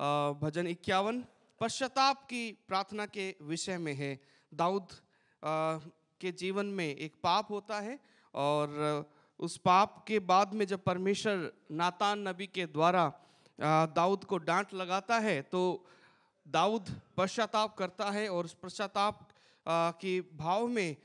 भजन इक्यावन पश्चाताप की प्रार्थना के विषय में है दाऊद के जीवन में एक पाप होता है और उस पाप के बाद में जब परमेश्वर नातान नबी के द्वारा दाऊद को डांट लगाता है तो दाऊद पश्चाताप करता है और उस पश्चाताप के भाव में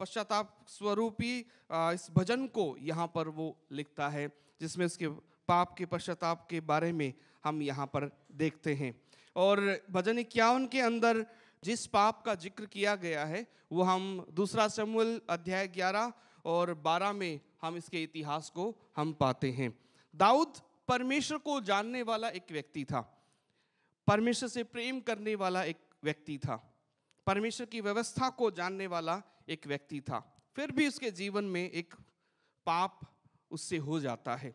पश्चाताप स्वरूपी इस भजन को यहाँ पर वो लिखता है जिसमें उसके पाप के पश्चाताप के बारे में हम यहाँ पर देखते हैं और भजन इक्यावन के अंदर जिस पाप का जिक्र किया गया है वो हम दूसरा समूल अध्याय ग्यारह और बारह में हम इसके इतिहास को हम पाते हैं दाऊद परमेश्वर को जानने वाला एक व्यक्ति था परमेश्वर से प्रेम करने वाला एक व्यक्ति था परमेश्वर की व्यवस्था को जानने वाला एक व्यक्ति था फिर भी उसके जीवन में एक पाप उससे हो जाता है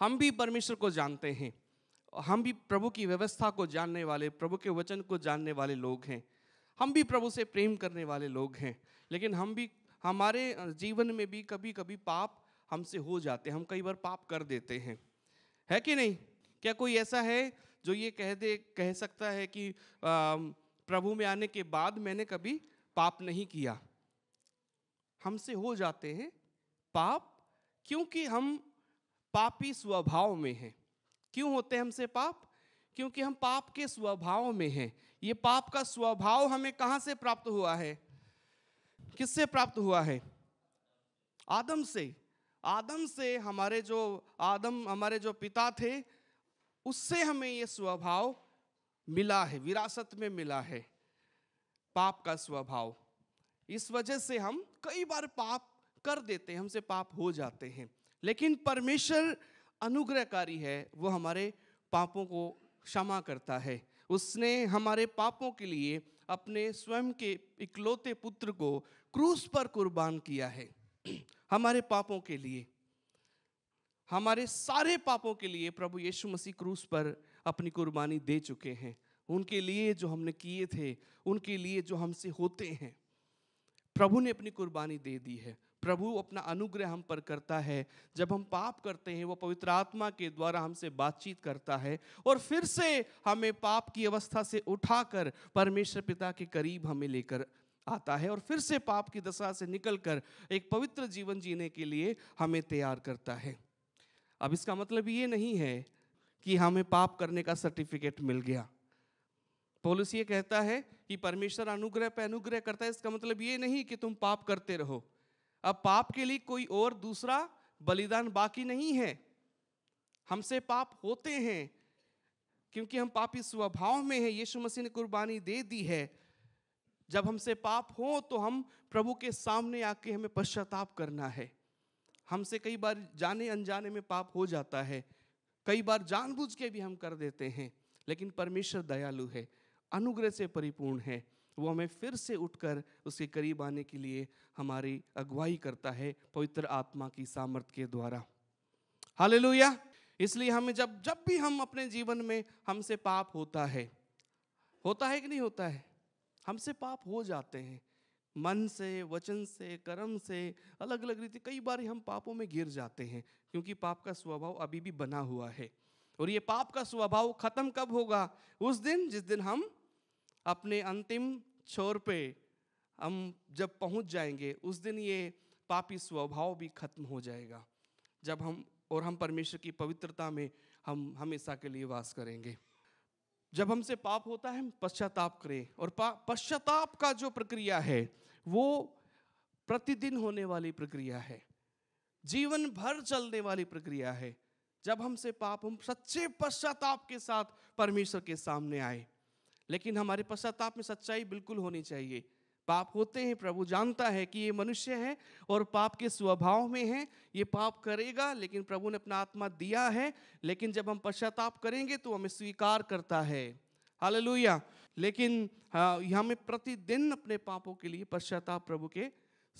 हम भी परमेश्वर को जानते हैं हम भी प्रभु की व्यवस्था को जानने वाले प्रभु के वचन को जानने वाले लोग हैं हम भी प्रभु से प्रेम करने वाले लोग हैं लेकिन हम भी हमारे जीवन में भी कभी कभी पाप हमसे हो जाते हैं हम कई बार पाप कर देते हैं है कि नहीं क्या कोई ऐसा है जो ये कह दे कह सकता है कि आ, प्रभु में आने के बाद मैंने कभी पाप नहीं किया हमसे हो जाते हैं पाप क्योंकि हम पापी स्वभाव में हैं क्यों होते हैं हमसे पाप क्योंकि हम पाप के स्वभाव में हैं ये पाप का स्वभाव हमें कहाँ से प्राप्त हुआ है किससे प्राप्त हुआ है आदम से आदम से हमारे जो आदम हमारे जो पिता थे उससे हमें ये स्वभाव मिला है विरासत में मिला है पाप का स्वभाव इस वजह से हम कई बार पाप कर देते हैं हमसे पाप हो जाते हैं लेकिन परमेश्वर अनुग्रहकारी है वो हमारे पापों को क्षमा करता है उसने हमारे पापों के लिए अपने स्वयं के इकलौते पुत्र को क्रूस पर कुर्बान किया है हमारे पापों के लिए हमारे सारे पापों के लिए प्रभु यीशु मसीह क्रूस पर अपनी कुर्बानी दे चुके हैं उनके लिए जो हमने किए थे उनके लिए जो हमसे होते हैं प्रभु ने अपनी कुर्बानी दे दी है प्रभु अपना अनुग्रह हम पर करता है जब हम पाप करते हैं वो पवित्र आत्मा के द्वारा हमसे बातचीत करता है और फिर से हमें पाप की अवस्था से उठाकर परमेश्वर पिता के करीब हमें लेकर आता है और फिर से पाप की दशा से निकलकर एक पवित्र जीवन जीने के लिए हमें तैयार करता है अब इसका मतलब ये नहीं है कि हमें पाप करने का सर्टिफिकेट मिल गया पोलिस ये कहता है कि परमेश्वर अनुग्रह पर अनुग्रह करता है इसका मतलब ये नहीं कि तुम पाप करते रहो अब पाप के लिए कोई और दूसरा बलिदान बाकी नहीं है हमसे पाप होते हैं क्योंकि हम पापी स्वभाव में हैं यीशु मसीह ने कुर्बानी दे दी है जब हमसे पाप हो तो हम प्रभु के सामने आके हमें पश्चाताप करना है हमसे कई बार जाने अनजाने में पाप हो जाता है कई बार जानबूझ के भी हम कर देते हैं लेकिन परमेश्वर दयालु है अनुग्रह से परिपूर्ण है तो वो हमें फिर से उठकर उसके करीब आने के लिए हमारी अगुवाई करता है पवित्र आत्मा की सामर्थ्य के द्वारा हाल इसलिए हमें जब जब भी हम अपने जीवन में हमसे पाप होता है होता है कि नहीं होता है हमसे पाप हो जाते हैं मन से वचन से कर्म से अलग अलग रीति कई बार हम पापों में गिर जाते हैं क्योंकि पाप का स्वभाव अभी भी बना हुआ है और ये पाप का स्वभाव खत्म कब होगा उस दिन जिस दिन हम अपने अंतिम छोर पे हम जब पहुंच जाएंगे उस दिन ये पापी स्वभाव भी खत्म हो जाएगा जब हम और हम परमेश्वर की पवित्रता में हम हमेशा के लिए वास करेंगे जब हमसे पाप होता है हम पश्चाताप करें और पश्चाताप का जो प्रक्रिया है वो प्रतिदिन होने वाली प्रक्रिया है जीवन भर चलने वाली प्रक्रिया है जब हमसे पाप हम सच्चे पश्चाताप के साथ परमेश्वर के सामने आए लेकिन हमारे पश्चाताप में सच्चाई बिल्कुल होनी चाहिए पाप होते हैं प्रभु जानता है कि ये मनुष्य है और पाप के स्वभाव में है ये पाप करेगा लेकिन प्रभु ने अपना आत्मा दिया है लेकिन जब हम पश्चाताप करेंगे तो हमें स्वीकार करता है हालेलुया लेकिन हाँ, हमें प्रतिदिन अपने पापों के लिए पश्चाताप प्रभु के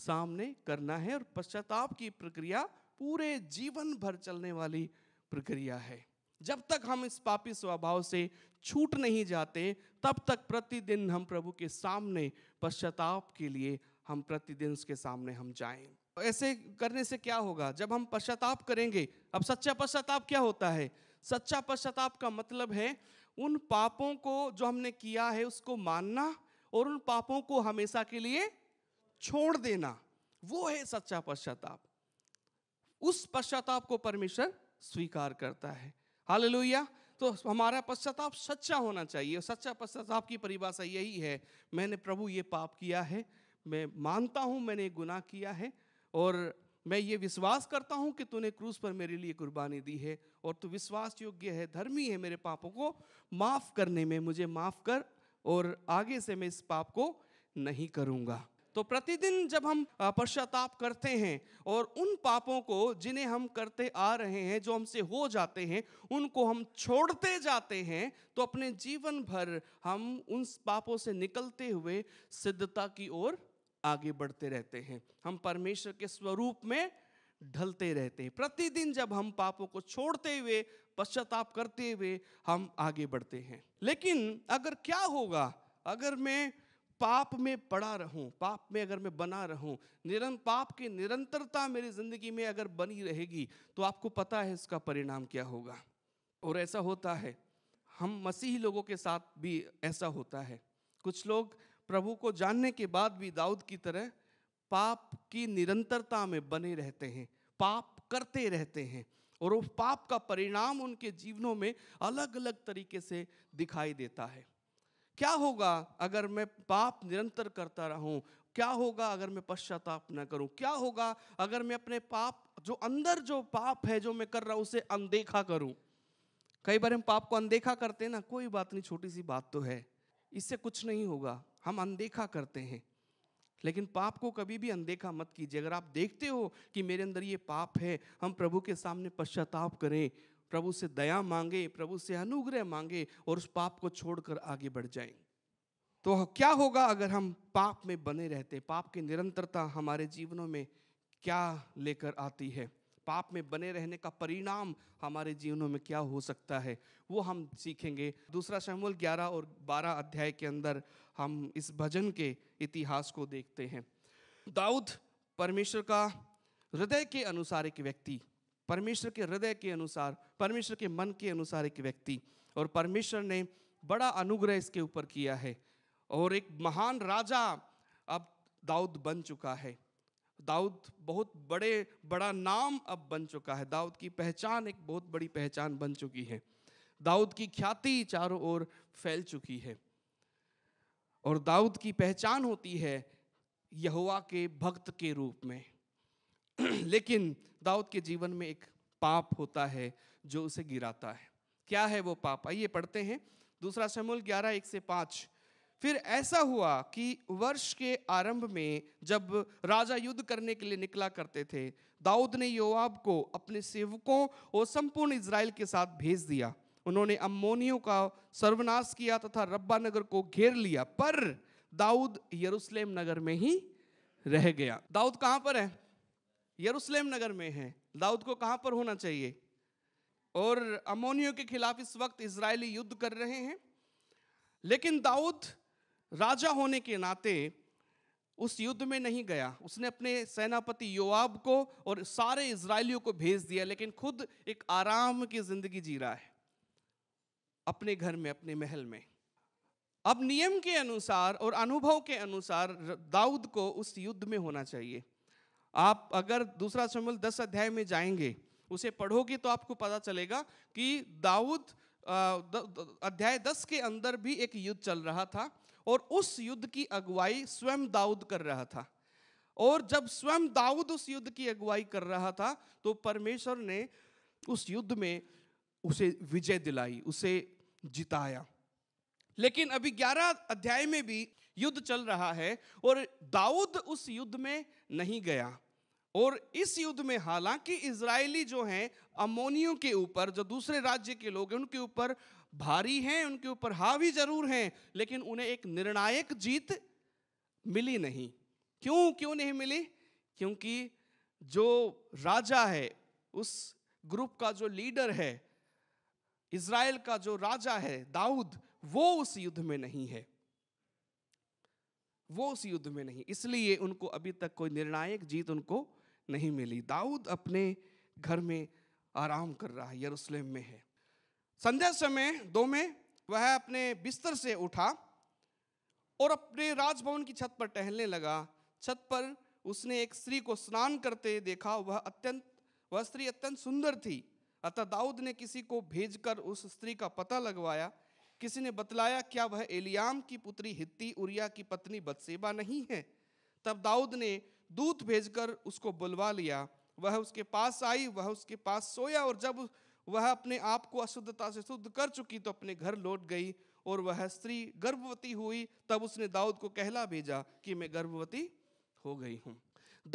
सामने करना है और पश्चाताप की प्रक्रिया पूरे जीवन भर चलने वाली प्रक्रिया है जब तक हम इस पापी स्वभाव से छूट नहीं जाते तब तक प्रतिदिन हम प्रभु के सामने पश्चाताप के लिए हम प्रतिदिन उसके सामने हम जाएं ऐसे करने से क्या होगा जब हम पश्चाताप करेंगे अब सच्चा पश्चाताप क्या होता है सच्चा पश्चाताप का मतलब है उन पापों को जो हमने किया है उसको मानना और उन पापों को हमेशा के लिए छोड़ देना वो है सच्चा पश्चाताप उस पश्चाताप को परमेश्वर स्वीकार करता है हालेलुया तो हमारा पश्चाताप सच्चा होना चाहिए सच्चा पश्चाताप की परिभाषा यही है मैंने प्रभु ये पाप किया है मैं मानता हूँ मैंने गुनाह किया है और मैं ये विश्वास करता हूँ कि तूने क्रूस पर मेरे लिए कुर्बानी दी है और तू विश्वास योग्य है धर्मी है मेरे पापों को माफ़ करने में मुझे माफ़ कर और आगे से मैं इस पाप को नहीं करूँगा तो प्रतिदिन जब हम पश्चाताप करते हैं और उन पापों को जिन्हें हम करते आ रहे हैं जो हमसे हो जाते हैं उनको हम छोड़ते जाते हैं तो अपने जीवन भर हम उन पापों से निकलते हुए सिद्धता की ओर आगे बढ़ते रहते हैं हम परमेश्वर के स्वरूप में ढलते रहते हैं प्रतिदिन जब हम पापों को छोड़ते हुए पश्चाताप करते हुए हम आगे बढ़ते हैं लेकिन अगर क्या होगा अगर मैं पाप में पड़ा रहूं पाप में अगर मैं बना रहूं निरं पाप की निरंतरता मेरी ज़िंदगी में अगर बनी रहेगी तो आपको पता है इसका परिणाम क्या होगा और ऐसा होता है हम मसीही लोगों के साथ भी ऐसा होता है कुछ लोग प्रभु को जानने के बाद भी दाऊद की तरह पाप की निरंतरता में बने रहते हैं पाप करते रहते हैं और वो पाप का परिणाम उनके जीवनों में अलग अलग तरीके से दिखाई देता है क्या होगा अगर मैं पाप निरंतर करता रहूं क्या होगा अगर मैं पश्चाताप न करूं क्या होगा अगर मैं अपने पाप जो अंदर जो पाप है जो मैं कर रहा हूं उसे अनदेखा करूं कई बार हम पाप को अनदेखा करते हैं ना कोई बात नहीं छोटी सी बात तो है इससे कुछ नहीं होगा हम अनदेखा करते हैं लेकिन पाप को कभी भी अनदेखा मत कीजिए अगर आप देखते हो कि मेरे अंदर ये पाप है हम प्रभु के सामने पश्चाताप करें प्रभु से दया मांगे प्रभु से अनुग्रह मांगे और उस पाप को छोड़कर आगे बढ़ जाएं तो क्या होगा अगर हम पाप में बने रहते पाप की निरंतरता हमारे जीवनों में क्या लेकर आती है पाप में बने रहने का परिणाम हमारे जीवनों में क्या हो सकता है वो हम सीखेंगे दूसरा शमूल 11 और 12 अध्याय के अंदर हम इस भजन के इतिहास को देखते हैं दाऊद परमेश्वर का हृदय के अनुसार एक व्यक्ति परमेश्वर के हृदय के अनुसार परमेश्वर के मन के अनुसार एक व्यक्ति और परमेश्वर ने बड़ा अनुग्रह इसके ऊपर किया है और एक महान राजा अब दाऊद बन चुका है दाऊद बहुत बड़े बड़ा नाम अब बन चुका है दाऊद की पहचान एक बहुत बड़ी पहचान बन चुकी है दाऊद की ख्याति चारों ओर फैल चुकी है और दाऊद की पहचान होती है यहुआ के भक्त के रूप में लेकिन दाऊद के जीवन में एक पाप होता है जो उसे गिराता है क्या है वो पाप आइए पढ़ते हैं दूसरा शमूल ग्यारह एक से पाँच फिर ऐसा हुआ कि वर्ष के आरंभ में जब राजा युद्ध करने के लिए निकला करते थे दाऊद ने योआब को अपने सेवकों और संपूर्ण इज़राइल के साथ भेज दिया उन्होंने अम्मोनियों का सर्वनाश किया तथा रब्बा नगर को घेर लिया पर दाऊद यरूशलेम नगर में ही रह गया दाऊद कहाँ पर है यरूशलेम नगर में है दाऊद को कहाँ पर होना चाहिए और अमोनियों के खिलाफ इस वक्त इसराइली युद्ध कर रहे हैं लेकिन दाऊद राजा होने के नाते उस युद्ध में नहीं गया उसने अपने सेनापति योआब को और सारे इसराइलियों को भेज दिया लेकिन खुद एक आराम की जिंदगी जी रहा है अपने घर में अपने महल में अब नियम के अनुसार और अनुभव के अनुसार दाऊद को उस युद्ध में होना चाहिए आप अगर दूसरा शमूल दस अध्याय में जाएंगे उसे पढ़ोगे तो आपको पता चलेगा कि दाऊद अध्याय दस के अंदर भी एक युद्ध चल रहा था और उस युद्ध की अगुवाई स्वयं दाऊद कर रहा था और जब स्वयं दाऊद उस युद्ध की अगुवाई कर रहा था तो परमेश्वर ने उस युद्ध में उसे विजय दिलाई उसे जिताया लेकिन अभी ग्यारह अध्याय में भी युद्ध चल रहा है और दाऊद उस युद्ध में नहीं गया और इस युद्ध में हालांकि इसराइली जो हैं अमोनियों के ऊपर जो दूसरे राज्य के लोग हैं उनके ऊपर भारी हैं उनके ऊपर हावी जरूर हैं लेकिन उन्हें एक निर्णायक जीत मिली नहीं क्यों क्यों नहीं मिली क्योंकि जो राजा है उस ग्रुप का जो लीडर है इसराइल का जो राजा है दाऊद वो उस युद्ध में नहीं है वो उस युद्ध में नहीं इसलिए उनको अभी तक कोई निर्णायक जीत उनको नहीं मिली दाऊद अपने घर में आराम कर रहा है यरूशलेम में है संध्या समय दो में वह अपने बिस्तर से उठा और अपने राजभवन की छत पर टहलने लगा छत पर उसने एक स्त्री को स्नान करते देखा वह अत्यंत वह स्त्री अत्यंत सुंदर थी अतः दाऊद ने किसी को भेजकर उस स्त्री का पता लगवाया किसी ने बतलाया क्या वह एलियाम की पुत्री हित्ती उरिया की पत्नी बदसेबा नहीं है तब दाऊद ने दूत भेजकर उसको बुलवा लिया वह उसके पास आई वह उसके पास सोया और जब वह अपने आप को अशुद्धता से शुद्ध कर चुकी तो अपने घर लौट गई और वह स्त्री गर्भवती हुई तब उसने दाऊद को कहला भेजा कि मैं गर्भवती हो गई हूँ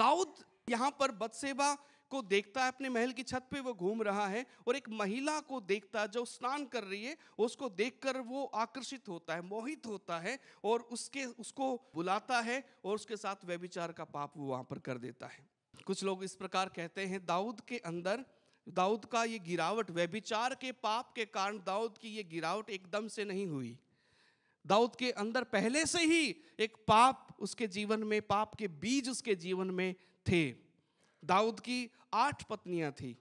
दाऊद यहाँ पर बदसेबा को देखता है अपने महल की छत पे वो घूम रहा है और एक महिला को देखता है जो स्नान कर रही है उसको देखकर वो आकर्षित होता है मोहित होता है और उसके उसको बुलाता है और उसके साथ व्यभिचार का पाप वो वहां पर कर देता है कुछ लोग इस प्रकार कहते हैं दाऊद के अंदर दाऊद का ये गिरावट व्यभिचार के पाप के कारण दाऊद की ये गिरावट एकदम से नहीं हुई दाऊद के अंदर पहले से ही एक पाप उसके जीवन में पाप के बीज उसके जीवन में थे दाऊद की आठ पत्नियां थी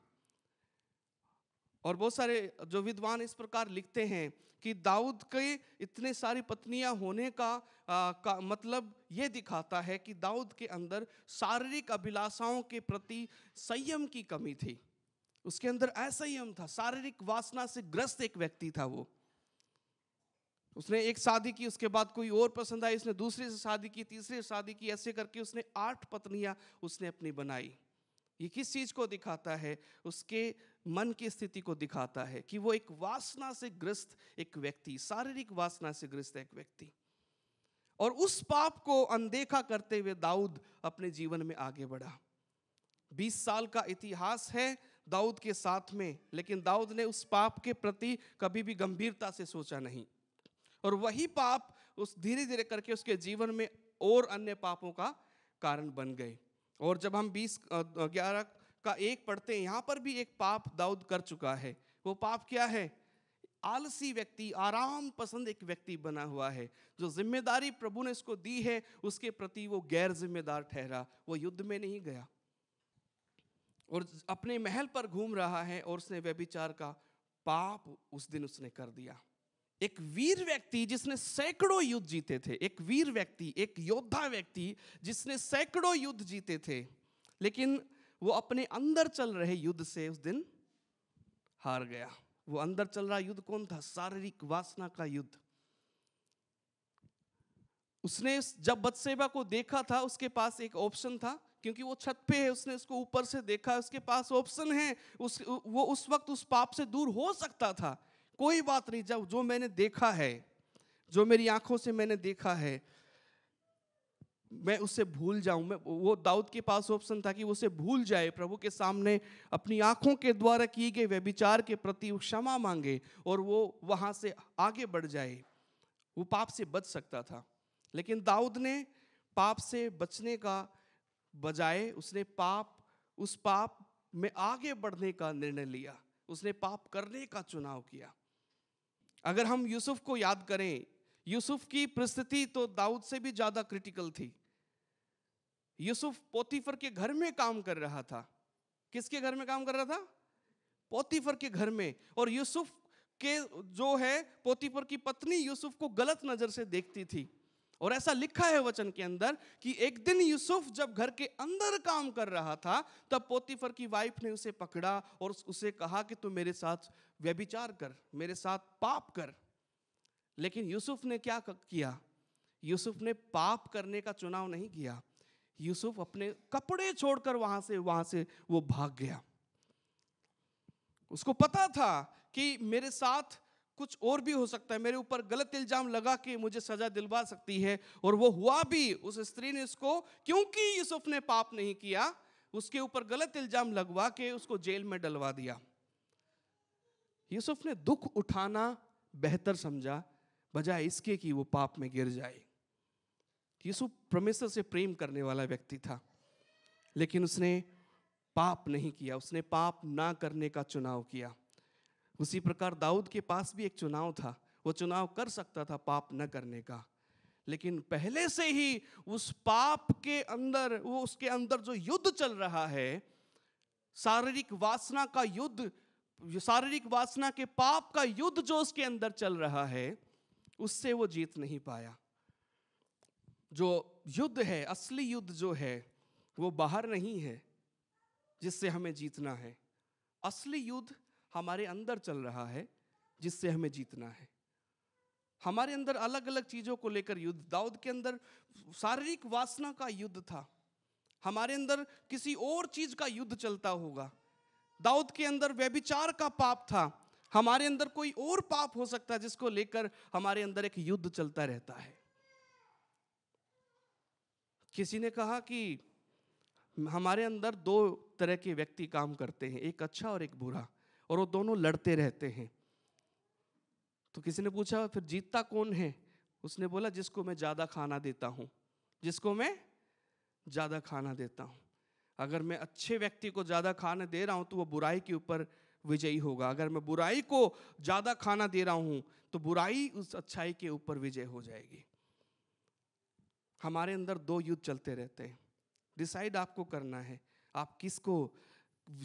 और बहुत सारे जो विद्वान इस प्रकार लिखते हैं कि दाऊद के इतने सारी पत्नियां होने का, आ, का मतलब ये दिखाता है कि दाऊद के अंदर शारीरिक अभिलाषाओं के प्रति संयम की कमी थी उसके अंदर असंयम था शारीरिक वासना से ग्रस्त एक व्यक्ति था वो उसने एक शादी की उसके बाद कोई और पसंद आई उसने दूसरी से शादी की तीसरी से शादी की ऐसे करके उसने आठ पत्नियां उसने अपनी बनाई ये किस चीज़ को दिखाता है उसके मन की स्थिति को दिखाता है कि वो एक वासना से ग्रस्त एक व्यक्ति शारीरिक वासना से ग्रस्त एक व्यक्ति और उस पाप को अनदेखा करते हुए दाऊद अपने जीवन में आगे बढ़ा बीस साल का इतिहास है दाऊद के साथ में लेकिन दाऊद ने उस पाप के प्रति कभी भी गंभीरता से सोचा नहीं और वही पाप उस धीरे धीरे करके उसके जीवन में और अन्य पापों का कारण बन गए और जब हम बीस ग्यारह का एक पढ़ते हैं यहाँ पर भी एक पाप दाऊद कर चुका है वो पाप क्या है आलसी व्यक्ति आराम पसंद एक व्यक्ति बना हुआ है जो जिम्मेदारी प्रभु ने इसको दी है उसके प्रति वो गैर जिम्मेदार ठहरा वो युद्ध में नहीं गया और अपने महल पर घूम रहा है और उसने व्यभिचार का पाप उस दिन उसने कर दिया एक वीर व्यक्ति जिसने सैकड़ों युद्ध जीते थे एक वीर व्यक्ति एक योद्धा व्यक्ति जिसने सैकड़ों युद्ध जीते थे लेकिन वो अपने अंदर चल रहे युद्ध से उस दिन हार गया वो अंदर चल रहा युद्ध कौन था शारीरिक वासना का युद्ध उसने जब बदसेबा को देखा था उसके पास एक ऑप्शन था क्योंकि वो छत पे है उसने उसको ऊपर से देखा उसके पास ऑप्शन है उस वो उस वक्त उस पाप से दूर हो सकता था कोई बात नहीं जब जो मैंने देखा है जो मेरी आंखों से मैंने देखा है मैं उसे भूल जाऊं मैं वो दाऊद के पास ऑप्शन था कि उसे भूल जाए प्रभु के सामने अपनी आंखों के द्वारा किए गए व्यभिचार के प्रति वो क्षमा मांगे और वो वहां से आगे बढ़ जाए वो पाप से बच सकता था लेकिन दाऊद ने पाप से बचने का बजाय उसने पाप उस पाप में आगे बढ़ने का निर्णय लिया उसने पाप करने का चुनाव किया अगर हम यूसुफ को याद करें यूसुफ की परिस्थिति तो दाऊद से भी ज़्यादा क्रिटिकल थी यूसुफ पोतीफर के घर में काम कर रहा था किसके घर में काम कर रहा था पोतीफर के घर में और यूसुफ के जो है पोतीफर की पत्नी यूसुफ को गलत नज़र से देखती थी और ऐसा लिखा है वचन के अंदर कि एक दिन यूसुफ जब घर के अंदर काम कर रहा था तब पोतीफर की वाइफ ने उसे पकड़ा और उसे कहा कि तू मेरे साथ व्यभिचार कर मेरे साथ पाप कर लेकिन यूसुफ ने क्या किया यूसुफ ने पाप करने का चुनाव नहीं किया यूसुफ अपने कपड़े छोड़कर वहां से वहां से वो भाग गया उसको पता था कि मेरे साथ कुछ और भी हो सकता है मेरे ऊपर गलत इल्जाम लगा के मुझे सजा दिलवा सकती है और वो हुआ भी उस स्त्री ने उसको क्योंकि यूसुफ ने पाप नहीं किया उसके ऊपर गलत इल्जाम लगवा के उसको जेल में डलवा दिया यूसुफ ने दुख उठाना बेहतर समझा बजाय इसके कि वो पाप में गिर जाए यूसुफ परमेश्वर से प्रेम करने वाला व्यक्ति था लेकिन उसने पाप नहीं किया उसने पाप ना करने का चुनाव किया उसी प्रकार दाऊद के पास भी एक चुनाव था वो चुनाव कर सकता था पाप न करने का लेकिन पहले से ही उस पाप के अंदर वो उसके अंदर जो युद्ध चल रहा है शारीरिक वासना का युद्ध शारीरिक वासना के पाप का युद्ध जो उसके अंदर चल रहा है उससे वो जीत नहीं पाया जो युद्ध है असली युद्ध जो है वो बाहर नहीं है जिससे हमें जीतना है असली युद्ध हमारे अंदर चल रहा है जिससे हमें जीतना है हमारे अंदर अलग अलग चीज़ों को लेकर युद्ध दाऊद के अंदर शारीरिक वासना का युद्ध था हमारे अंदर किसी और चीज़ का युद्ध चलता होगा दाऊद के अंदर व्यभिचार का पाप था हमारे अंदर कोई और पाप हो सकता है जिसको लेकर हमारे अंदर एक युद्ध चलता रहता है किसी ने कहा कि हमारे अंदर दो तरह के व्यक्ति काम करते हैं एक अच्छा और एक बुरा और वो दोनों लड़ते रहते हैं तो किसी ने पूछा फिर जीतता कौन है उसने बोला जिसको मैं ज़्यादा खाना देता हूँ जिसको मैं ज़्यादा खाना देता हूँ अगर मैं अच्छे व्यक्ति को ज़्यादा खाना दे रहा हूँ तो वो बुराई के ऊपर विजयी होगा अगर मैं बुराई को ज़्यादा खाना दे रहा हूँ तो बुराई उस अच्छाई के ऊपर विजय हो जाएगी हमारे अंदर दो युद्ध चलते रहते हैं डिसाइड आपको करना है आप किसको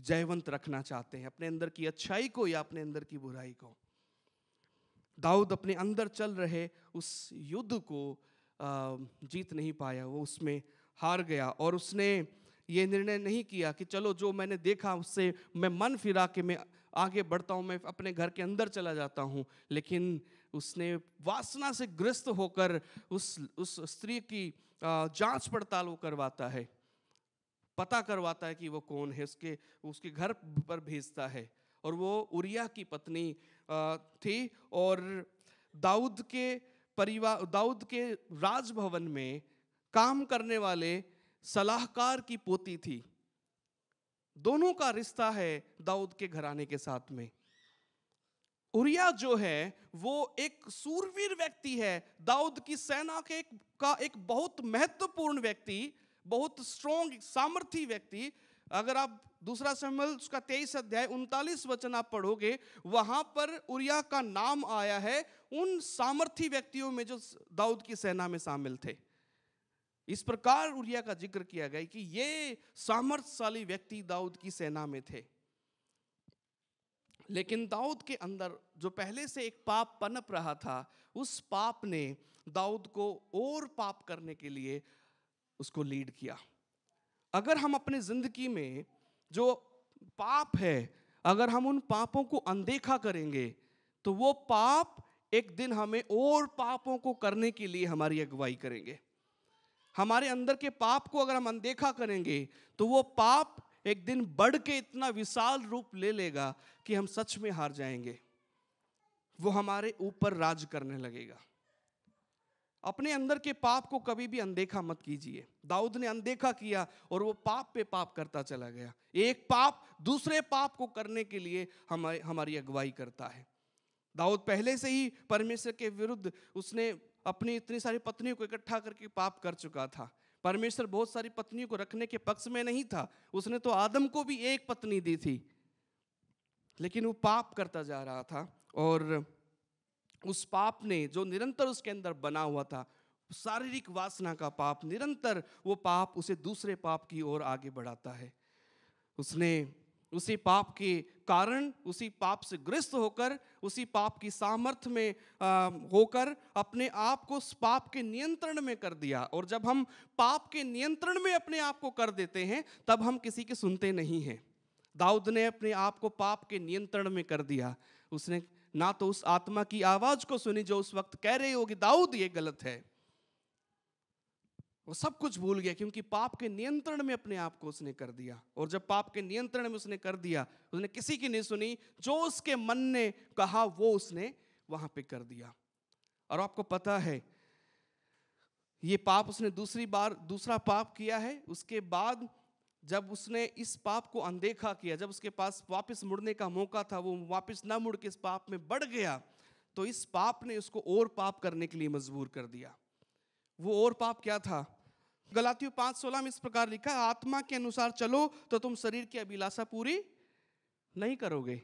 जयवंत रखना चाहते हैं अपने अंदर की अच्छाई को या अपने अंदर की बुराई को दाऊद अपने अंदर चल रहे उस युद्ध को जीत नहीं पाया वो उसमें हार गया और उसने ये निर्णय नहीं किया कि चलो जो मैंने देखा उससे मैं मन फिरा के मैं आगे बढ़ता हूँ मैं अपने घर के अंदर चला जाता हूँ लेकिन उसने वासना से ग्रस्त होकर उस उस स्त्री की जांच पड़ताल वो करवाता है पता करवाता है कि वो कौन है उसके उसके घर पर भेजता है और वो उरिया की पत्नी थी और दाऊद के परिवार दाऊद के राजभवन में काम करने वाले सलाहकार की पोती थी दोनों का रिश्ता है दाऊद के घराने के साथ में उरिया जो है वो एक सूरवीर व्यक्ति है दाऊद की सेना के का एक बहुत महत्वपूर्ण व्यक्ति बहुत स्ट्रोंग सामर्थी व्यक्ति अगर आप दूसरा समल उसका तेईस अध्याय उनतालीस वचन आप पढ़ोगे वहां पर उरिया का नाम आया है उन सामर्थी व्यक्तियों में जो दाऊद की सेना में शामिल थे इस प्रकार उरिया का जिक्र किया गया कि ये सामर्थ्यशाली व्यक्ति दाऊद की सेना में थे लेकिन दाऊद के अंदर जो पहले से एक पाप पनप रहा था उस पाप ने दाऊद को और पाप करने के लिए उसको लीड किया अगर हम अपने ज़िंदगी में जो पाप है अगर हम उन पापों को अनदेखा करेंगे तो वो पाप एक दिन हमें और पापों को करने के लिए हमारी अगुवाई करेंगे हमारे अंदर के पाप को अगर हम अनदेखा करेंगे तो वो पाप एक दिन बढ़ के इतना विशाल रूप ले लेगा कि हम सच में हार जाएंगे वो हमारे ऊपर राज करने लगेगा अपने अंदर के पाप को कभी भी अनदेखा मत कीजिए दाऊद ने अनदेखा किया और वो पाप पे पाप करता चला गया एक पाप दूसरे पाप को करने के लिए हम हमारी अगुवाई करता है दाऊद पहले से ही परमेश्वर के विरुद्ध उसने अपनी इतनी सारी पत्नियों को इकट्ठा करके पाप कर चुका था परमेश्वर बहुत सारी पत्नियों को रखने के पक्ष में नहीं था उसने तो आदम को भी एक पत्नी दी थी लेकिन वो पाप करता जा रहा था और उस पाप ने जो निरंतर उसके अंदर बना हुआ था शारीरिक वासना का पाप निरंतर वो पाप उसे दूसरे पाप की ओर आगे बढ़ाता है उसने उसी पाप के कारण उसी पाप से ग्रस्त होकर उसी पाप की सामर्थ्य में होकर अपने आप को उस पाप के नियंत्रण में कर दिया और जब हम पाप के नियंत्रण में अपने आप को कर देते हैं तब हम किसी के सुनते नहीं हैं दाऊद ने अपने आप को पाप के नियंत्रण में कर दिया उसने ना तो उस आत्मा की आवाज को सुनी जो उस वक्त कह रही होगी दाऊद ये गलत है वो सब कुछ भूल गया क्योंकि पाप के नियंत्रण में अपने आप को उसने कर दिया और जब पाप के नियंत्रण में उसने कर दिया उसने किसी की नहीं सुनी जो उसके मन ने कहा वो उसने वहां पे कर दिया और आपको पता है ये पाप उसने दूसरी बार दूसरा पाप किया है उसके बाद जब उसने इस पाप को अनदेखा किया जब उसके पास वापस मुड़ने का मौका था वो वापस ना मुड़ के इस पाप में बढ़ गया तो इस पाप ने उसको और पाप करने के लिए मजबूर कर दिया वो और पाप क्या था गलातियों पांच सोलह में इस प्रकार लिखा आत्मा के अनुसार चलो तो तुम शरीर की अभिलाषा पूरी नहीं करोगे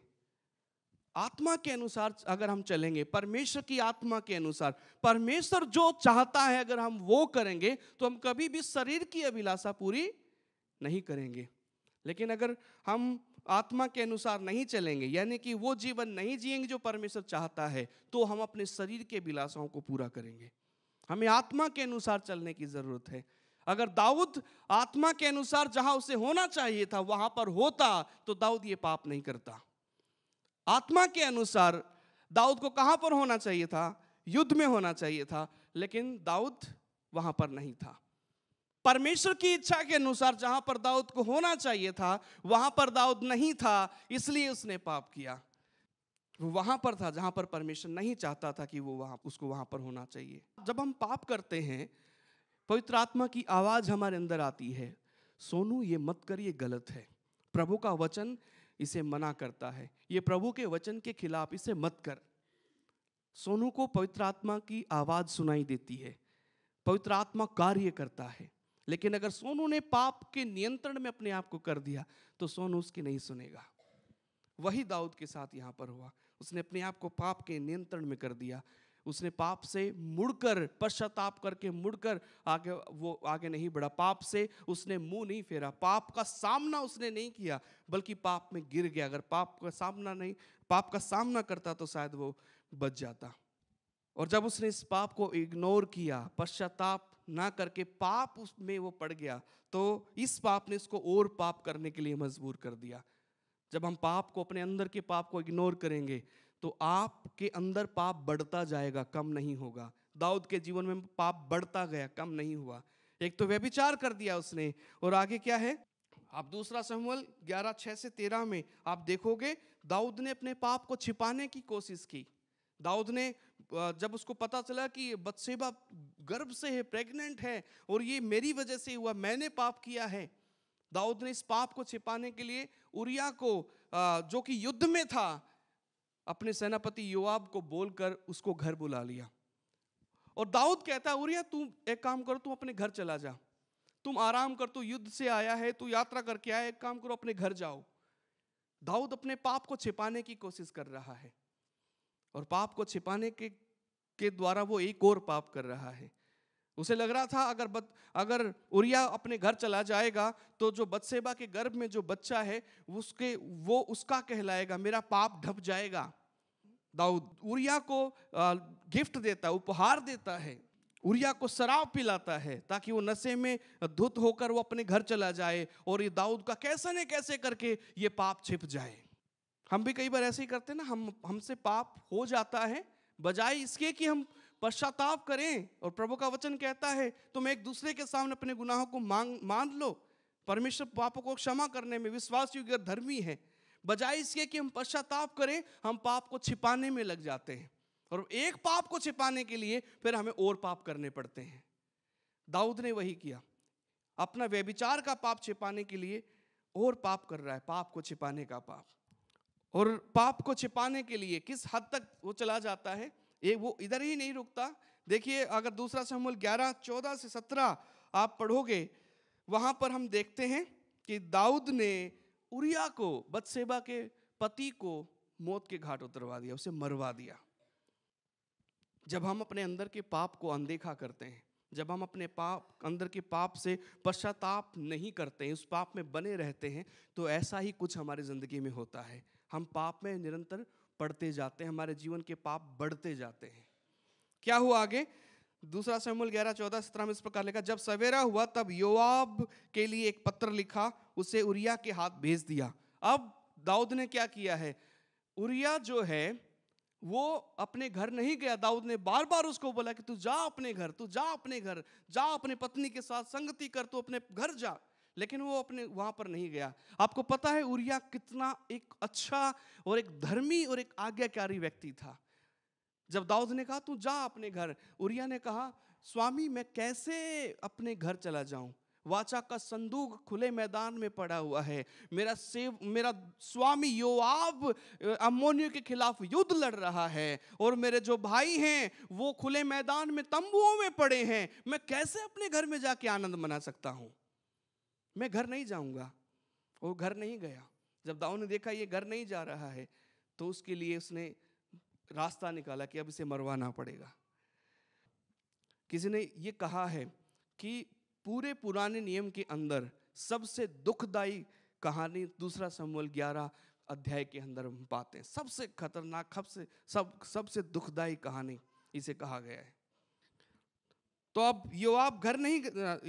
आत्मा के अनुसार अगर हम चलेंगे परमेश्वर की आत्मा के अनुसार परमेश्वर जो चाहता है अगर हम वो करेंगे तो हम कभी भी शरीर की अभिलाषा पूरी नहीं करेंगे लेकिन अगर हम आत्मा के अनुसार नहीं चलेंगे यानी कि वो जीवन नहीं जिएंगे जो परमेश्वर चाहता है तो हम अपने शरीर के विलासाओं को पूरा करेंगे हमें आत्मा के अनुसार चलने की ज़रूरत है अगर दाऊद आत्मा के अनुसार जहां उसे होना चाहिए था वहां पर होता तो दाऊद ये पाप नहीं करता आत्मा के अनुसार दाऊद को कहां पर होना चाहिए था युद्ध में होना चाहिए था लेकिन दाऊद वहां पर नहीं था परमेश्वर की इच्छा के अनुसार जहां पर दाऊद को होना चाहिए था वहां पर दाऊद नहीं था इसलिए उसने पाप किया वो वहां पर था जहां पर परमेश्वर नहीं चाहता था कि वो वहां उसको वहां पर होना चाहिए जब हम पाप करते हैं पवित्र आत्मा की आवाज हमारे अंदर आती है सोनू ये मत कर ये गलत है प्रभु का वचन इसे मना करता है ये प्रभु के वचन के खिलाफ इसे मत कर सोनू को पवित्र आत्मा की आवाज सुनाई देती है पवित्र आत्मा कार्य करता है लेकिन अगर सोनू ने पाप के नियंत्रण में अपने आप को कर दिया तो सोनू उसकी नहीं सुनेगा वही दाऊद के साथ यहाँ पर हुआ उसने अपने आप को पाप के नियंत्रण में कर दिया उसने पाप से मुड़कर पश्चाताप करके मुड़कर आगे वो आगे नहीं बढ़ा पाप से उसने मुंह नहीं फेरा पाप का सामना उसने नहीं किया बल्कि पाप में गिर गया अगर पाप का सामना नहीं पाप का सामना करता तो शायद वो बच जाता और जब उसने इस पाप को इग्नोर किया पश्चाताप ना करके पाप उसमें वो पड़ गया तो इस पाप ने उसको और पाप करने के लिए मजबूर कर दिया जब हम पाप को अपने अंदर के पाप को इग्नोर करेंगे तो आपके अंदर पाप बढ़ता जाएगा कम नहीं होगा दाऊद के जीवन में पाप बढ़ता गया कम नहीं हुआ एक तो व्यभिचार कर दिया उसने और आगे क्या है आप दूसरा समूहल ग्यारह छः से तेरह में आप देखोगे दाऊद ने अपने पाप को छिपाने की कोशिश की दाऊद ने जब उसको पता चला कि बदसेबा गर्भ से है प्रेग्नेंट है और ये मेरी वजह से हुआ मैंने पाप किया है दाऊद ने इस पाप को छिपाने के लिए उरिया को जो कि युद्ध में था अपने सेनापति युवाब को बोलकर उसको घर बुला लिया और दाऊद कहता है उरिया तू एक काम करो तू अपने घर चला जा तुम आराम कर तू युद्ध से आया है तू यात्रा करके आया एक काम करो अपने घर जाओ दाऊद अपने पाप को छिपाने की कोशिश कर रहा है और पाप को छिपाने के के द्वारा वो एक और पाप कर रहा है उसे लग रहा था अगर बत, अगर उरिया अपने घर चला जाएगा तो जो बदसेबा के गर्भ में जो बच्चा है उसके वो उसका कहलाएगा मेरा पाप ढप जाएगा दाऊद उरिया को गिफ्ट देता है उपहार देता है उरिया को शराब पिलाता है ताकि वो नशे में धुत होकर वो अपने घर चला जाए और ये दाऊद का कैसे न कैसे करके ये पाप छिप जाए हम भी कई बार ऐसे ही करते हैं ना हम हमसे पाप हो जाता है बजाय इसके कि हम पश्चाताप करें और प्रभु का वचन कहता है तुम एक दूसरे के सामने अपने गुनाहों को मांग मान लो परमेश्वर पापों को क्षमा करने में विश्वास युग धर्मी है बजाय इसके कि हम पश्चाताप करें हम पाप को छिपाने में लग जाते हैं और एक पाप को छिपाने के लिए फिर हमें और पाप करने पड़ते हैं दाऊद ने वही किया अपना व्यभिचार का पाप छिपाने के लिए और पाप कर रहा है पाप को छिपाने का पाप और पाप को छिपाने के लिए किस हद तक वो चला जाता है ये वो इधर ही नहीं रुकता देखिए अगर दूसरा समूल ग्यारह चौदह से सत्रह आप पढ़ोगे वहाँ पर हम देखते हैं कि दाऊद ने उरिया को बदसेबा के पति को मौत के घाट उतरवा दिया उसे मरवा दिया जब हम अपने अंदर के पाप को अनदेखा करते हैं जब हम अपने पाप अंदर के पाप से पश्चाताप नहीं करते हैं उस पाप में बने रहते हैं तो ऐसा ही कुछ हमारी ज़िंदगी में होता है हम पाप में निरंतर पढ़ते जाते हैं हमारे जीवन के पाप बढ़ते जाते हैं क्या हुआ आगे दूसरा सैमुल ग्यारह चौदह सत्रह में इस प्रकार लिखा जब सवेरा हुआ तब योआब के लिए एक पत्र लिखा उसे उरिया के हाथ भेज दिया अब दाऊद ने क्या किया है उरिया जो है वो अपने घर नहीं गया दाऊद ने बार बार उसको बोला कि तू जा अपने घर तू जा अपने घर जा अपने पत्नी के साथ संगति कर तू अपने घर जा लेकिन वो अपने वहां पर नहीं गया आपको पता है उरिया कितना एक अच्छा और एक धर्मी और एक आज्ञाकारी व्यक्ति था जब दाऊद ने कहा तू जा अपने घर उरिया ने कहा स्वामी मैं कैसे अपने घर चला जाऊं वाचा का संदूक खुले मैदान में पड़ा हुआ है मेरा सेव मेरा स्वामी योआब अमोनियो के खिलाफ युद्ध लड़ रहा है और मेरे जो भाई हैं वो खुले मैदान में तंबुओं में पड़े हैं मैं कैसे अपने घर में जाके आनंद मना सकता हूँ मैं घर नहीं जाऊंगा वो घर नहीं गया जब दाऊ ने देखा ये घर नहीं जा रहा है तो उसके लिए उसने रास्ता निकाला कि अब इसे मरवाना पड़ेगा किसी ने ये कहा है कि पूरे पुराने नियम के अंदर सबसे दुखदायी कहानी दूसरा समूल ग्यारह अध्याय के अंदर हम पाते हैं सबसे खतरनाक सबसे सब सबसे दुखदायी कहानी इसे कहा गया है तो अब योआब घर नहीं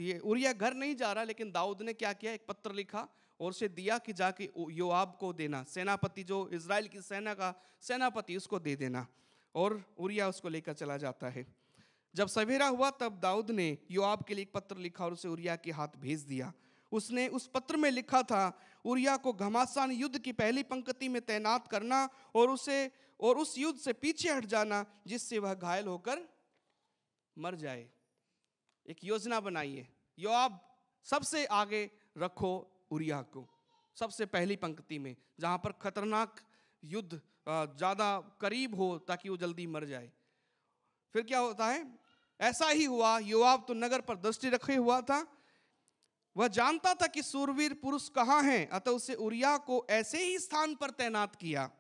ये उरिया घर नहीं जा रहा लेकिन दाऊद ने क्या किया एक पत्र लिखा और उसे दिया कि जाके योआब को देना सेनापति जो इसराइल की सेना का सेनापति उसको दे देना और उरिया उसको लेकर चला जाता है जब सवेरा हुआ तब दाऊद ने योआब के लिए एक पत्र लिखा और उसे उरिया के हाथ भेज दिया उसने उस पत्र में लिखा था उरिया को घमासान युद्ध की पहली पंक्ति में तैनात करना और उसे और उस युद्ध से पीछे हट जाना जिससे वह घायल होकर मर जाए एक योजना बनाइए आप सबसे आगे रखो उरिया को सबसे पहली पंक्ति में जहाँ पर खतरनाक युद्ध ज़्यादा करीब हो ताकि वो जल्दी मर जाए फिर क्या होता है ऐसा ही हुआ युवाब तो नगर पर दृष्टि रखे हुआ था वह जानता था कि सूरवीर पुरुष कहाँ हैं अतः उसे उरिया को ऐसे ही स्थान पर तैनात किया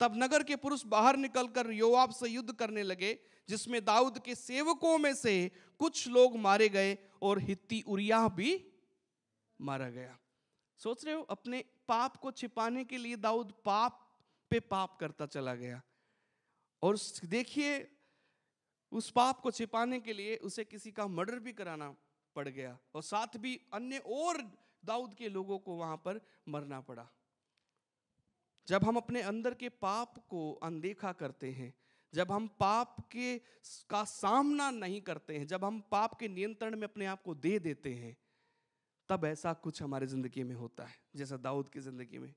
तब नगर के पुरुष बाहर निकलकर युवाब से युद्ध करने लगे जिसमें दाऊद के सेवकों में से कुछ लोग मारे गए और हित्ती उरिया भी मारा गया सोच रहे हो अपने पाप को छिपाने के लिए दाऊद पाप पे पाप करता चला गया और देखिए उस पाप को छिपाने के लिए उसे किसी का मर्डर भी कराना पड़ गया और साथ भी अन्य और दाऊद के लोगों को वहां पर मरना पड़ा जब हम अपने अंदर के पाप को अनदेखा करते हैं जब हम पाप के का सामना नहीं करते हैं जब हम पाप के नियंत्रण में अपने आप को दे देते हैं तब ऐसा कुछ हमारे ज़िंदगी में होता है जैसा दाऊद की ज़िंदगी में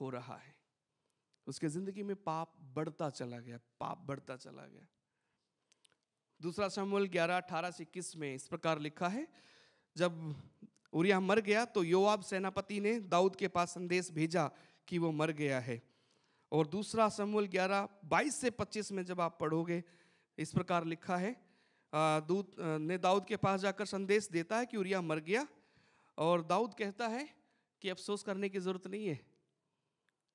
हो रहा है उसके ज़िंदगी में पाप बढ़ता चला गया पाप बढ़ता चला गया दूसरा शमूल ग्यारह अठारह से इक्कीस में इस प्रकार लिखा है जब उरिया मर गया तो योआब सेनापति ने दाऊद के पास संदेश भेजा कि वो मर गया है और दूसरा समूल ग्यारह बाईस से पच्चीस में जब आप पढ़ोगे इस प्रकार लिखा है दूत ने दाऊद के पास जाकर संदेश देता है कि उरिया मर गया और दाऊद कहता है कि अफसोस करने की ज़रूरत नहीं है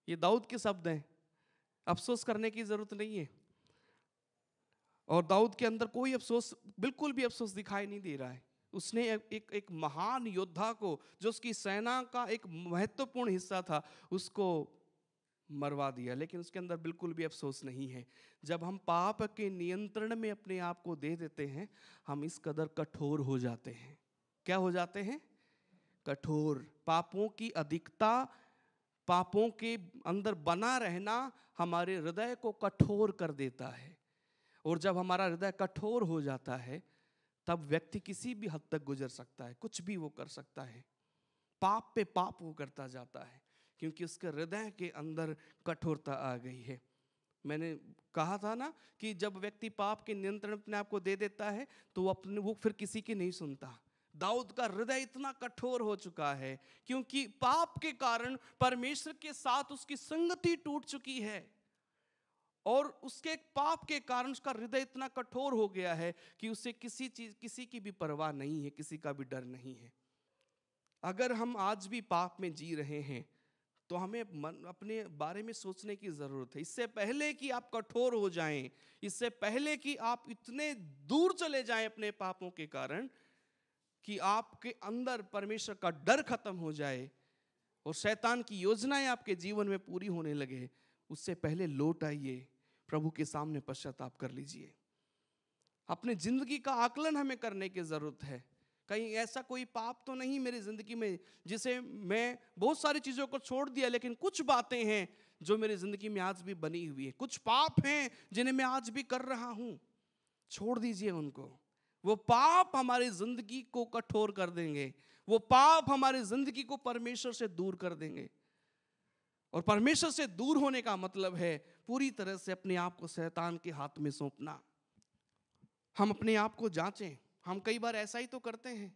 ये दाऊद के शब्द हैं अफसोस करने की ज़रूरत नहीं है और दाऊद के अंदर कोई अफसोस बिल्कुल भी अफसोस दिखाई नहीं दे रहा है उसने एक एक महान योद्धा को जो उसकी सेना का एक महत्वपूर्ण हिस्सा था उसको मरवा दिया लेकिन उसके अंदर बिल्कुल भी अफसोस नहीं है जब हम पाप के नियंत्रण में अपने आप को दे देते हैं हम इस कदर कठोर हो जाते हैं क्या हो जाते हैं कठोर पापों की अधिकता पापों के अंदर बना रहना हमारे हृदय को कठोर कर देता है और जब हमारा हृदय कठोर हो जाता है तब व्यक्ति किसी भी हद तक गुजर सकता है कुछ भी वो कर सकता है पाप पे पाप वो करता जाता है क्योंकि उसके हृदय के अंदर कठोरता आ गई है मैंने कहा था ना कि जब व्यक्ति पाप के नियंत्रण अपने आप को दे देता है तो अपने वो फिर किसी की नहीं सुनता दाऊद का हृदय इतना कठोर हो चुका है क्योंकि पाप के कारण परमेश्वर के साथ उसकी संगति टूट चुकी है और उसके पाप के कारण उसका हृदय इतना कठोर हो गया है कि उसे किसी चीज किसी की भी परवाह नहीं है किसी का भी डर नहीं है अगर हम आज भी पाप में जी रहे हैं तो हमें मन अपने बारे में सोचने की ज़रूरत है इससे पहले कि आप कठोर हो जाएं इससे पहले कि आप इतने दूर चले जाएं अपने पापों के कारण कि आपके अंदर परमेश्वर का डर खत्म हो जाए और शैतान की योजनाएं आपके जीवन में पूरी होने लगे उससे पहले लौट आइए प्रभु के सामने पश्चाताप कर लीजिए अपने जिंदगी का आकलन हमें करने की ज़रूरत है कहीं ऐसा कोई पाप तो नहीं मेरी ज़िंदगी में जिसे मैं बहुत सारी चीज़ों को छोड़ दिया लेकिन कुछ बातें हैं जो मेरी ज़िंदगी में आज भी बनी हुई है कुछ पाप हैं जिन्हें मैं आज भी कर रहा हूँ छोड़ दीजिए उनको वो पाप हमारी ज़िंदगी को कठोर कर देंगे वो पाप हमारी ज़िंदगी को परमेश्वर से दूर कर देंगे और परमेश्वर से दूर होने का मतलब है पूरी तरह से अपने आप को शैतान के हाथ में सौंपना हम अपने आप को जांचें हम कई बार ऐसा ही तो करते हैं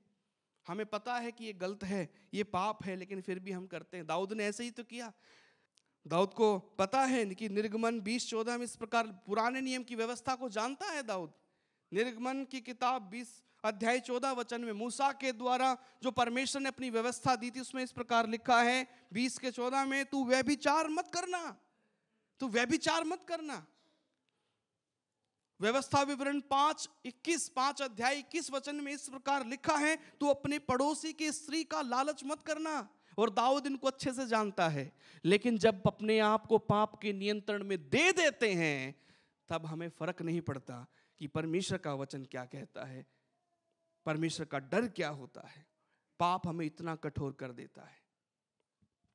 हमें पता है कि ये गलत है ये पाप है लेकिन फिर भी हम करते हैं दाऊद ने ऐसे ही तो किया दाऊद को पता है कि निर्गमन बीस चौदह में इस प्रकार पुराने नियम की व्यवस्था को जानता है दाऊद निर्गमन की किताब बीस अध्याय चौदह वचन में मूसा के द्वारा जो परमेश्वर ने अपनी व्यवस्था दी थी उसमें इस प्रकार लिखा है बीस के चौदह में तू व्यभिचार मत करना तू व्यभिचार मत करना व्यवस्था विवरण पांच इक्कीस पांच अध्याय इक्कीस वचन में इस प्रकार लिखा है तू अपने पड़ोसी की स्त्री का लालच मत करना और दाऊद इनको अच्छे से जानता है लेकिन जब अपने आप को पाप के नियंत्रण में दे देते हैं तब हमें फर्क नहीं पड़ता कि परमेश्वर का वचन क्या कहता है परमेश्वर का डर क्या होता है पाप हमें इतना कठोर कर देता है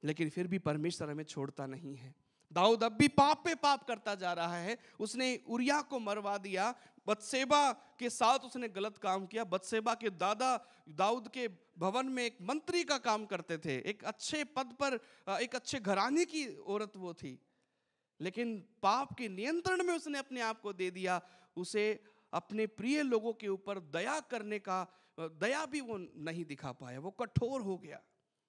लेकिन फिर भी परमेश्वर हमें छोड़ता नहीं है दाऊद अब भी पाप पे पाप करता जा रहा है उसने उरिया को मरवा दिया बदसेबा के साथ उसने गलत काम किया बदसेबा के दादा दाऊद के भवन में एक मंत्री का काम करते थे एक अच्छे पद पर एक अच्छे घराने की औरत वो थी लेकिन पाप के नियंत्रण में उसने अपने आप को दे दिया उसे अपने प्रिय लोगों के ऊपर दया करने का दया भी वो नहीं दिखा पाया वो कठोर हो गया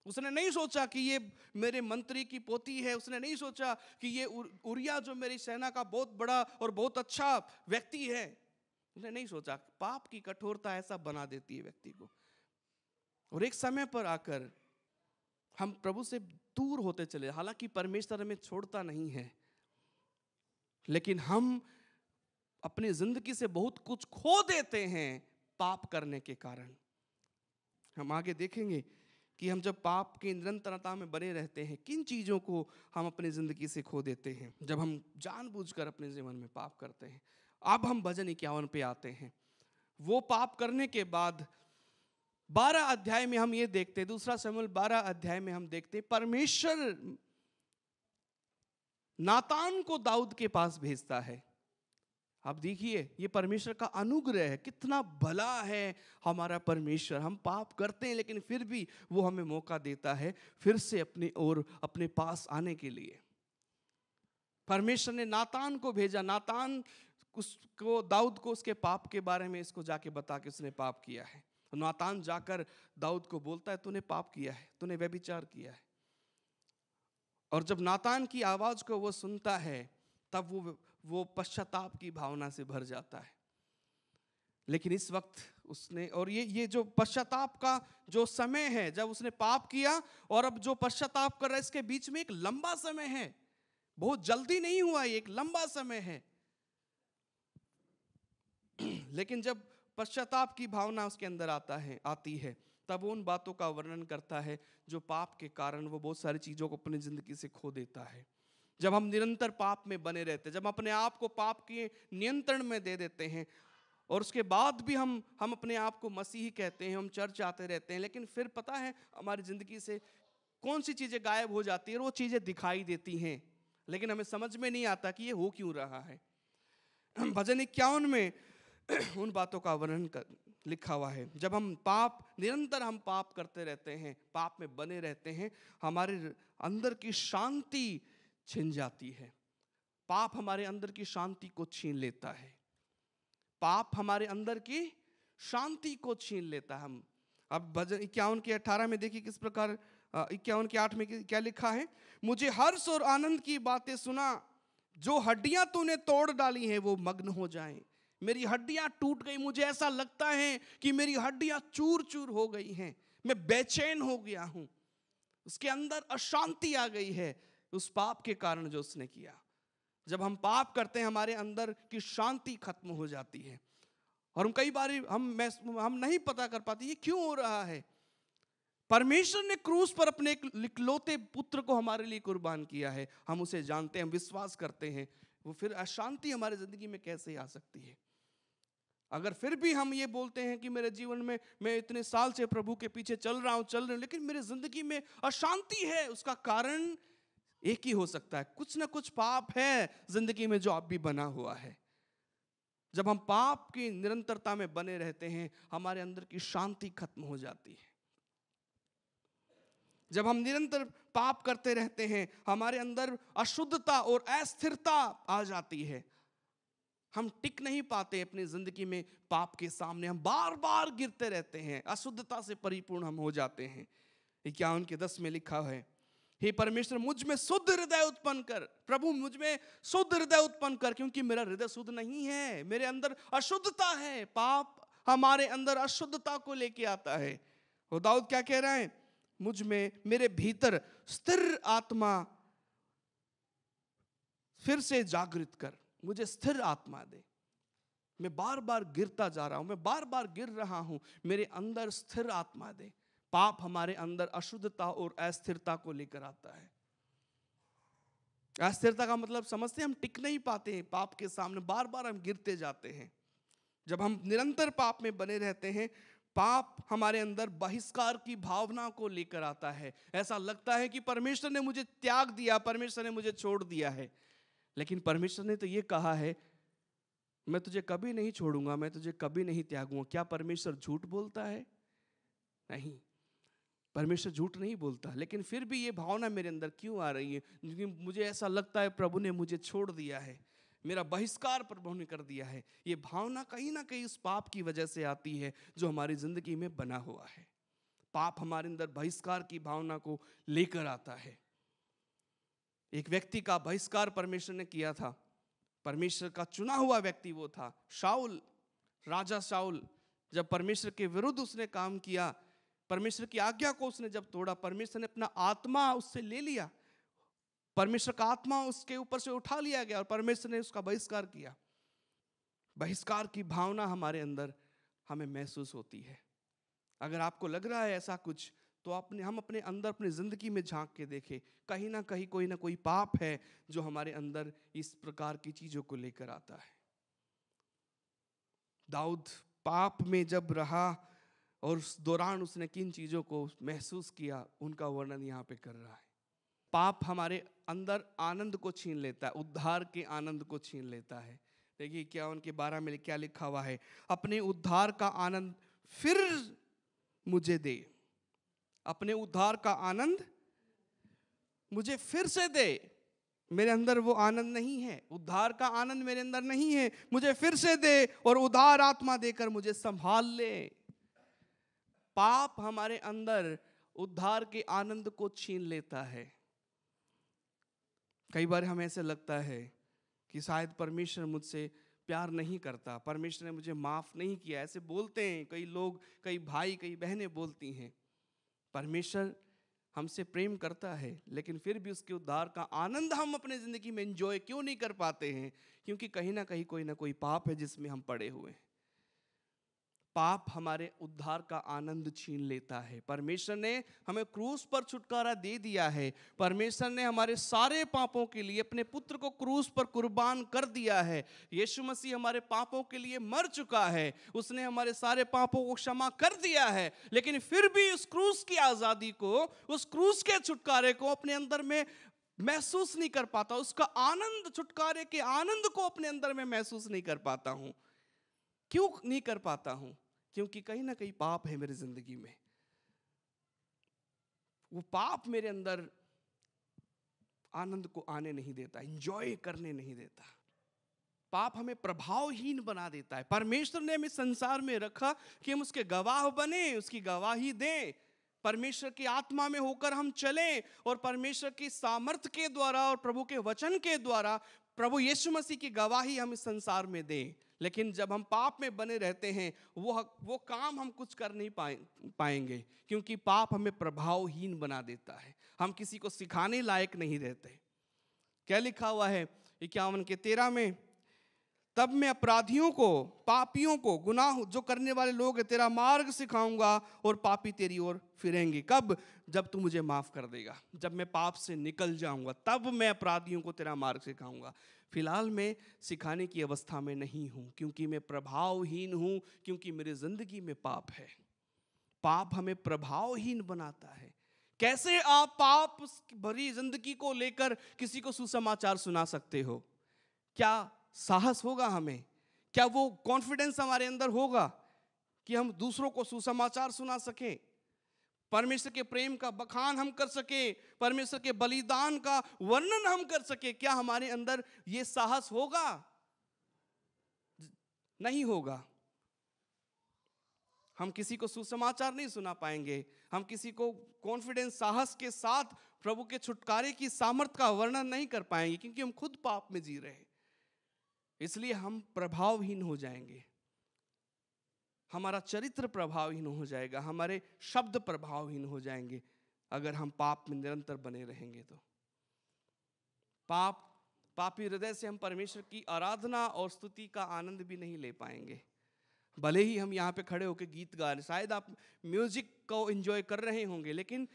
उसने नहीं सोचा कि ये मेरे मंत्री की पोती है उसने नहीं सोचा कि ये उरिया जो मेरी सेना का बहुत बड़ा और बहुत अच्छा व्यक्ति है उसने नहीं सोचा पाप की कठोरता ऐसा बना देती है व्यक्ति को और एक समय पर आकर हम प्रभु से दूर होते चले हालांकि परमेश्वर हमें छोड़ता नहीं है लेकिन हम अपनी जिंदगी से बहुत कुछ खो देते हैं पाप करने के कारण हम आगे देखेंगे कि हम जब पाप की निरंतरता में बने रहते हैं किन चीज़ों को हम अपनी ज़िंदगी से खो देते हैं जब हम जानबूझकर अपने जीवन में पाप करते हैं अब हम भजन इक्यावन पे आते हैं वो पाप करने के बाद बारह अध्याय में हम ये देखते हैं दूसरा समूल बारह अध्याय में हम देखते हैं परमेश्वर नातान को दाऊद के पास भेजता है आप देखिए ये परमेश्वर का अनुग्रह है कितना भला है हमारा परमेश्वर हम पाप करते हैं लेकिन फिर भी वो हमें मौका देता है फिर से अपने और अपने पास आने के लिए परमेश्वर ने नातान को भेजा नातान उसको दाऊद को उसके पाप के बारे में इसको जाके बता के उसने पाप किया है तो नातान जाकर दाऊद को बोलता है तूने पाप किया है तूने व्यभिचार किया है और जब नातान की आवाज़ को वो सुनता है तब वो वो पश्चाताप की भावना से भर जाता है लेकिन इस वक्त उसने और ये ये जो पश्चाताप का जो समय है जब उसने पाप किया और अब जो पश्चाताप कर रहा है इसके बीच में एक लंबा समय है बहुत जल्दी नहीं हुआ ये एक लंबा समय है लेकिन जब पश्चाताप की भावना उसके अंदर आता है आती है तब उन बातों का वर्णन करता है जो पाप के कारण वो बहुत सारी चीज़ों को अपनी ज़िंदगी से खो देता है जब हम निरंतर पाप में बने रहते हैं जब अपने आप को पाप के नियंत्रण में दे देते हैं और उसके बाद भी हम हम अपने आप को मसीही कहते हैं हम चर्च आते रहते हैं लेकिन फिर पता है हमारी ज़िंदगी से कौन सी चीज़ें गायब हो जाती है वो चीज़ें दिखाई देती हैं लेकिन हमें समझ में नहीं आता कि ये हो क्यों रहा है भजन इक्यावन में उन बातों का वर्णन कर लिखा हुआ है जब हम पाप निरंतर हम पाप करते रहते हैं पाप में बने रहते हैं हमारे अंदर की शांति छिन जाती है पाप हमारे अंदर की शांति को छीन लेता है पाप हमारे अंदर की शांति को छीन लेता है हम अब भजन इक्यावन के अठारह में देखिए किस प्रकार इक्यावन के आठ में क्या लिखा है मुझे हर्ष और आनंद की बातें सुना जो हड्डियां तूने तोड़ डाली हैं वो मग्न हो जाएं मेरी हड्डियां टूट गई मुझे ऐसा लगता है कि मेरी हड्डियां चूर चूर हो गई हैं मैं बेचैन हो गया हूं उसके अंदर अशांति आ गई है उस पाप के कारण जो उसने किया जब हम पाप करते हैं हमारे अंदर की शांति खत्म हो जाती है और हम कई बार हम हम नहीं पता कर पाते ये क्यों हो रहा है परमेश्वर ने क्रूस पर अपने इकलौते पुत्र को हमारे लिए कुर्बान किया है हम उसे जानते हैं विश्वास करते हैं वो फिर अशांति हमारे ज़िंदगी में कैसे आ सकती है अगर फिर भी हम ये बोलते हैं कि मेरे जीवन में मैं इतने साल से प्रभु के पीछे चल रहा हूँ चल रहा हूँ लेकिन मेरी ज़िंदगी में अशांति है उसका कारण एक ही हो सकता है कुछ ना कुछ पाप है जिंदगी में जो आप भी बना हुआ है जब हम पाप की निरंतरता में बने रहते हैं हमारे अंदर की शांति खत्म हो जाती है जब हम निरंतर पाप करते रहते हैं हमारे अंदर अशुद्धता और अस्थिरता आ जाती है हम टिक नहीं पाते अपनी जिंदगी में पाप के सामने हम बार बार गिरते रहते हैं अशुद्धता से परिपूर्ण हम हो जाते हैं इक्यावन के दस में लिखा है हे परमेश्वर मुझ में शुद्ध हृदय उत्पन्न कर प्रभु मुझ में शुद्ध हृदय उत्पन्न कर क्योंकि मेरा हृदय शुद्ध नहीं है मेरे अंदर अशुद्धता है पाप हमारे अंदर अशुद्धता को लेके आता है और दाऊद क्या कह रहा है मुझ में मेरे भीतर स्थिर आत्मा फिर से जागृत कर मुझे स्थिर आत्मा दे मैं बार बार गिरता जा रहा हूं मैं बार बार गिर रहा हूं मेरे अंदर स्थिर आत्मा दे पाप हमारे अंदर अशुद्धता और अस्थिरता को लेकर आता है अस्थिरता का मतलब समझते हम टिक नहीं पाते हैं पाप के सामने बार बार हम गिरते जाते हैं जब हम निरंतर पाप में बने रहते हैं पाप हमारे अंदर बहिष्कार की भावना को लेकर आता है ऐसा लगता है कि परमेश्वर ने मुझे त्याग दिया परमेश्वर ने मुझे छोड़ दिया है लेकिन परमेश्वर ने तो ये कहा है मैं तुझे कभी नहीं छोड़ूंगा मैं तुझे कभी नहीं त्यागूंगा क्या परमेश्वर झूठ बोलता है नहीं परमेश्वर झूठ नहीं बोलता लेकिन फिर भी ये भावना मेरे अंदर क्यों आ रही है क्योंकि मुझे ऐसा लगता है प्रभु ने मुझे छोड़ दिया है मेरा बहिष्कार प्रभु ने कर दिया है ये भावना कहीं ना कहीं उस पाप की वजह से आती है जो हमारी ज़िंदगी में बना हुआ है पाप हमारे अंदर बहिष्कार की भावना को लेकर आता है एक व्यक्ति का बहिष्कार परमेश्वर ने किया था परमेश्वर का चुना हुआ व्यक्ति वो था शाउल राजा शाउल जब परमेश्वर के विरुद्ध उसने काम किया परमेश्वर की आज्ञा को उसने जब तोड़ा परमेश्वर ने अपना आत्मा उससे ले लिया परमेश्वर का आत्मा उसके ऊपर से उठा लिया गया और परमेश्वर ने उसका बहिष्कार किया बहिष्कार की भावना हमारे अंदर हमें महसूस होती है अगर आपको लग रहा है ऐसा कुछ तो अपने हम अपने अंदर अपनी ज़िंदगी में झांक के देखें कहीं ना कहीं कोई ना कोई पाप है जो हमारे अंदर इस प्रकार की चीज़ों को लेकर आता है दाऊद पाप में जब रहा और उस दौरान उसने किन चीज़ों को महसूस किया उनका वर्णन यहाँ पे कर रहा है पाप हमारे अंदर आनंद को छीन लेता है उद्धार के आनंद को छीन लेता है देखिए क्या उनके बारे में क्या लिखा हुआ है अपने उद्धार का आनंद फिर मुझे दे अपने उद्धार का आनंद मुझे फिर से दे मेरे अंदर वो आनंद नहीं है उद्धार का आनंद मेरे अंदर नहीं है मुझे फिर से दे और उदार आत्मा देकर मुझे संभाल ले पाप हमारे अंदर उद्धार के आनंद को छीन लेता है कई बार हमें ऐसे लगता है कि शायद परमेश्वर मुझसे प्यार नहीं करता परमेश्वर ने मुझे माफ़ नहीं किया ऐसे बोलते हैं कई लोग कई भाई कई बहनें बोलती हैं परमेश्वर हमसे प्रेम करता है लेकिन फिर भी उसके उद्धार का आनंद हम अपने ज़िंदगी में एंजॉय क्यों नहीं कर पाते हैं क्योंकि कहीं ना कहीं कोई ना कोई पाप है जिसमें हम पड़े हुए हैं पाप हमारे उद्धार का आनंद छीन लेता है परमेश्वर ने हमें क्रूस पर छुटकारा दे दिया है परमेश्वर ने हमारे सारे पापों के लिए अपने पुत्र को क्रूस पर कुर्बान कर दिया है यीशु मसीह हमारे पापों के लिए मर चुका है उसने हमारे सारे पापों को क्षमा कर दिया है लेकिन फिर भी उस क्रूस की आज़ादी को उस क्रूस के छुटकारे को अपने अंदर में महसूस नहीं कर पाता उसका आनंद छुटकारे के आनंद को अपने अंदर में महसूस नहीं कर पाता हूँ क्यों नहीं कर पाता हूं क्योंकि कहीं ना कहीं पाप है मेरी जिंदगी में वो पाप मेरे अंदर आनंद को आने नहीं देता इंजॉय करने नहीं देता पाप हमें प्रभावहीन बना देता है परमेश्वर ने हमें संसार में रखा कि हम उसके गवाह बने उसकी गवाही दें परमेश्वर की आत्मा में होकर हम चलें और परमेश्वर की सामर्थ्य के द्वारा और प्रभु के वचन के द्वारा प्रभु यीशु मसीह की गवाही हम इस संसार में दें लेकिन जब हम पाप में बने रहते हैं वो वो काम हम कुछ कर नहीं पाए पाएंगे क्योंकि पाप हमें प्रभावहीन बना देता है हम किसी को सिखाने लायक नहीं रहते क्या लिखा हुआ है इक्यावन के तेरह में तब मैं अपराधियों को पापियों को गुनाह जो करने वाले लोग हैं तेरा मार्ग सिखाऊंगा और पापी तेरी ओर फिरेंगे कब जब तू मुझे माफ़ कर देगा जब मैं पाप से निकल जाऊंगा तब मैं अपराधियों को तेरा मार्ग सिखाऊंगा फिलहाल मैं सिखाने की अवस्था में नहीं हूं क्योंकि मैं प्रभावहीन हूं क्योंकि मेरे ज़िंदगी में पाप है पाप हमें प्रभावहीन बनाता है कैसे आप पाप भरी जिंदगी को लेकर किसी को सुसमाचार सुना सकते हो क्या साहस होगा हमें क्या वो कॉन्फिडेंस हमारे अंदर होगा कि हम दूसरों को सुसमाचार सुना सकें परमेश्वर के प्रेम का बखान हम कर सके परमेश्वर के बलिदान का वर्णन हम कर सके क्या हमारे अंदर ये साहस होगा नहीं होगा हम किसी को सुसमाचार नहीं सुना पाएंगे हम किसी को कॉन्फिडेंस साहस के साथ प्रभु के छुटकारे की सामर्थ का वर्णन नहीं कर पाएंगे क्योंकि हम खुद पाप में जी रहे हैं इसलिए हम प्रभावहीन हो जाएंगे हमारा चरित्र प्रभावहीन हो जाएगा हमारे शब्द प्रभावहीन हो जाएंगे अगर हम पाप में निरंतर बने रहेंगे तो पाप पापी हृदय से हम परमेश्वर की आराधना और स्तुति का आनंद भी नहीं ले पाएंगे भले ही हम यहाँ पे खड़े होकर गीत गा रहे शायद आप म्यूजिक को एंजॉय कर रहे होंगे लेकिन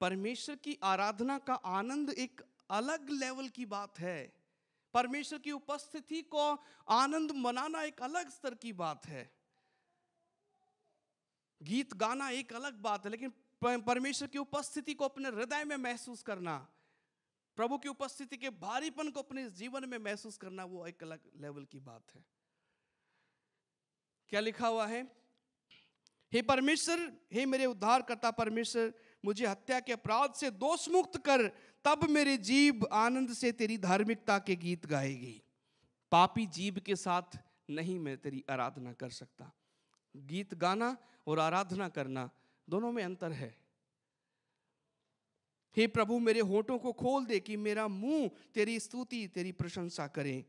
परमेश्वर की आराधना का आनंद एक अलग लेवल की बात है परमेश्वर की उपस्थिति को आनंद मनाना एक अलग स्तर की बात है गीत गाना एक अलग बात है लेकिन परमेश्वर की उपस्थिति को अपने हृदय में महसूस करना प्रभु की उपस्थिति के भारीपन को अपने जीवन में महसूस करना वो एक अलग लेवल की बात है क्या लिखा हुआ है हे परमेश्वर हे मेरे उद्धारकर्ता परमेश्वर मुझे हत्या के अपराध से दोष मुक्त कर तब मेरे जीव आनंद से तेरी धार्मिकता के गीत गाएगी पापी जीव के साथ नहीं मैं तेरी आराधना कर सकता गीत गाना और आराधना करना दोनों में अंतर है हे प्रभु मेरे होठों को खोल दे कि मेरा मुंह तेरी स्तुति तेरी प्रशंसा करे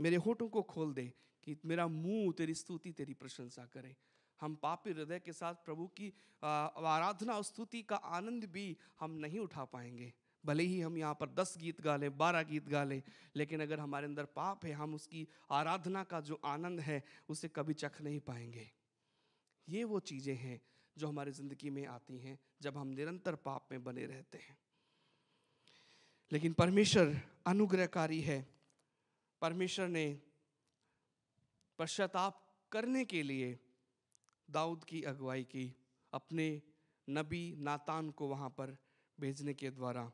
मेरे होठों को खोल दे कि मेरा मुंह तेरी स्तुति तेरी प्रशंसा करे हम पापी हृदय के साथ प्रभु की आराधना और स्तुति का आनंद भी हम नहीं उठा पाएंगे भले ही हम यहाँ पर दस गीत गा लें बारह गीत गा लें लेकिन अगर हमारे अंदर पाप है हम उसकी आराधना का जो आनंद है उसे कभी चख नहीं पाएंगे ये वो चीज़ें हैं जो हमारी ज़िंदगी में आती हैं जब हम निरंतर पाप में बने रहते हैं लेकिन परमेश्वर अनुग्रहकारी है परमेश्वर ने पश्चाताप करने के लिए दाऊद की अगुवाई की अपने नबी नातान को वहाँ पर भेजने के द्वारा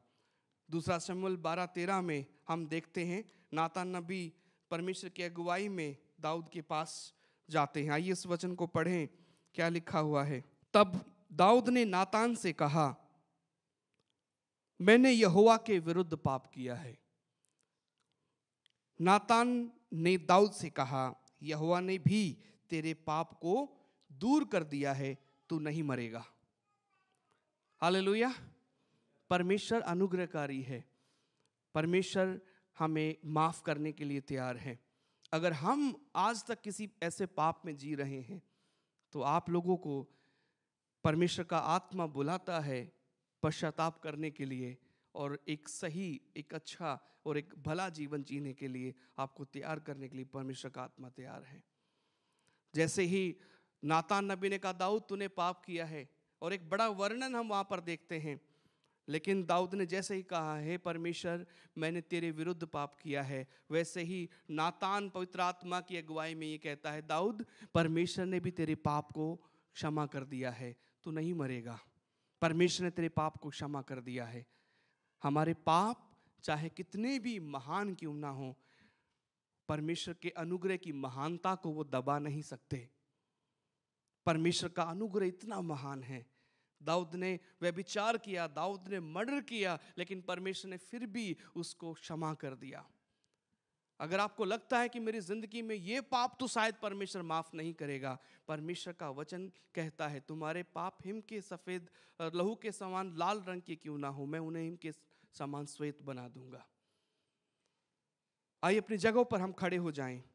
दूसरा शमल बारह तेरह में हम देखते हैं नातान नबी परमेश्वर की अगुवाई में दाऊद के पास जाते हैं आइए इस वचन को पढ़ें क्या लिखा हुआ है तब दाऊद ने नातान से कहा मैंने यहोवा के विरुद्ध पाप किया है नातान ने दाऊद से कहा यहोवा ने भी तेरे पाप को दूर कर दिया है तू नहीं मरेगा हालेलुया परमेश्वर अनुग्रहकारी है परमेश्वर हमें माफ़ करने के लिए तैयार है अगर हम आज तक किसी ऐसे पाप में जी रहे हैं तो आप लोगों को परमेश्वर का आत्मा बुलाता है पश्चाताप करने के लिए और एक सही एक अच्छा और एक भला जीवन जीने के लिए आपको तैयार करने के लिए परमेश्वर का आत्मा तैयार है जैसे ही नातान नबी ने कहा दाऊद तूने पाप किया है और एक बड़ा वर्णन हम वहाँ पर देखते हैं लेकिन दाऊद ने जैसे ही कहा हे परमेश्वर मैंने तेरे विरुद्ध पाप किया है वैसे ही नातान पवित्र आत्मा की अगुवाई में ये कहता है दाऊद परमेश्वर ने भी तेरे पाप को क्षमा कर दिया है तू नहीं मरेगा परमेश्वर ने तेरे पाप को क्षमा कर दिया है हमारे पाप चाहे कितने भी महान क्यों ना हो परमेश्वर के अनुग्रह की महानता को वो दबा नहीं सकते परमेश्वर का अनुग्रह इतना महान है दाऊद ने व्यभिचार किया दाऊद ने मर्डर किया लेकिन परमेश्वर ने फिर भी उसको क्षमा कर दिया अगर आपको लगता है कि मेरी ज़िंदगी में ये पाप तो शायद परमेश्वर माफ़ नहीं करेगा परमेश्वर का वचन कहता है तुम्हारे पाप हिम के सफ़ेद लहू के समान लाल रंग के क्यों ना हो मैं उन्हें हिम के समान श्वेत बना दूंगा आइए अपनी जगहों पर हम खड़े हो जाएं